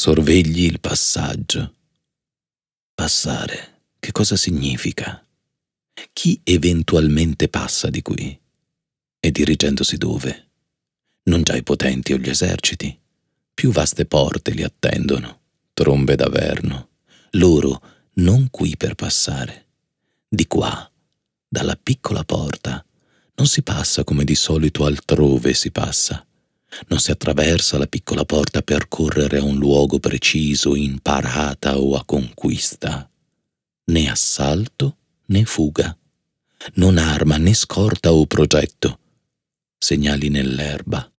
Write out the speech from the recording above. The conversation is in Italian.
Sorvegli il passaggio. Passare, che cosa significa? Chi eventualmente passa di qui? E dirigendosi dove? Non già i potenti o gli eserciti. Più vaste porte li attendono, trombe d'averno. Loro non qui per passare. Di qua, dalla piccola porta, non si passa come di solito altrove si passa, non si attraversa la piccola porta per correre a un luogo preciso, in parata o a conquista. Né assalto né fuga. Non arma né scorta o progetto. Segnali nell'erba,